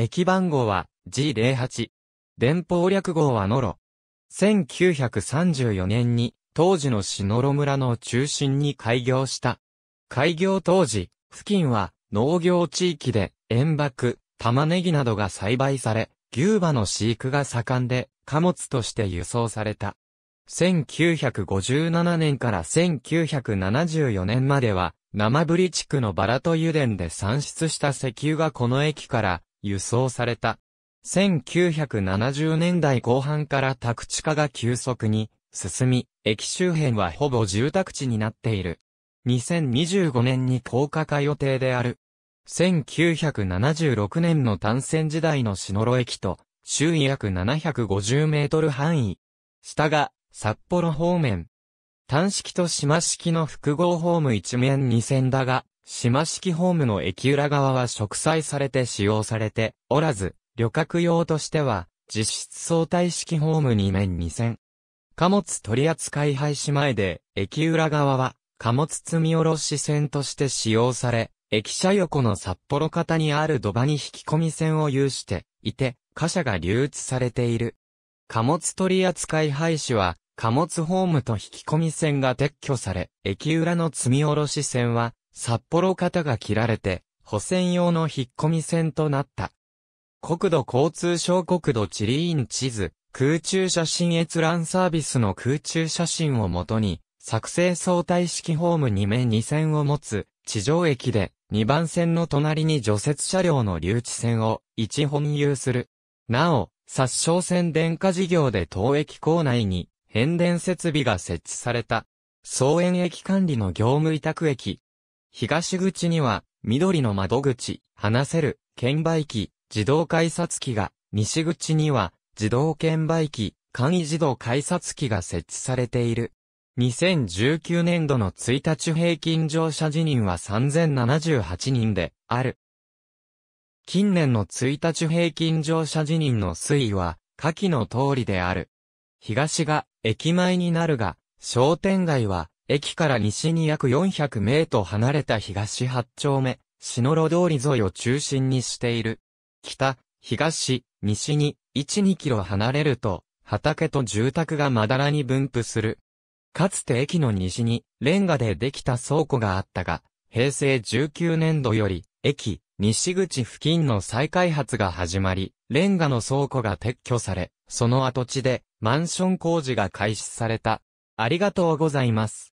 駅番号は G08。電報略号はノロ。1934年に当時の篠ロ村の中心に開業した。開業当時、付近は農業地域で塩爆、玉ねぎなどが栽培され、牛馬の飼育が盛んで貨物として輸送された。1957年から1974年までは、生ぶり地区のバラと油田で産出した石油がこの駅から輸送された。1970年代後半から宅地化が急速に進み、駅周辺はほぼ住宅地になっている。2025年に高架化予定である。1976年の単線時代の篠路駅と、周囲約750メートル範囲。下が、札幌方面。単式と島式の複合ホーム一面二線だが、島式ホームの駅裏側は植栽されて使用されておらず、旅客用としては、実質相対式ホーム2面2線。貨物取扱廃止前で、駅裏側は、貨物積み下ろし線として使用され、駅舎横の札幌方にある土場に引き込み線を有していて、貨車が流通されている。貨物取扱廃止は、貨物ホームと引き込み線が撤去され、駅裏の積み下ろし線は、札幌方が切られて、補選用の引っ込み線となった。国土交通省国土地理院地図、空中写真閲覧サービスの空中写真をもとに、作成相対式ホーム2面2線を持つ、地上駅で2番線の隣に除雪車両の留置線を1本有する。なお、殺傷線電化事業で当駅構内に変電設備が設置された。総園駅管理の業務委託駅、東口には、緑の窓口、話せる、券売機、自動改札機が、西口には、自動券売機、簡易自動改札機が設置されている。2019年度の1日平均乗車辞任は3078人で、ある。近年の1日平均乗車辞任の推移は、下記の通りである。東が、駅前になるが、商店街は、駅から西に約400メートル離れた東八丁目、篠路通り沿いを中心にしている。北、東、西に1、2キロ離れると、畑と住宅がまだらに分布する。かつて駅の西にレンガでできた倉庫があったが、平成19年度より、駅、西口付近の再開発が始まり、レンガの倉庫が撤去され、その跡地でマンション工事が開始された。ありがとうございます。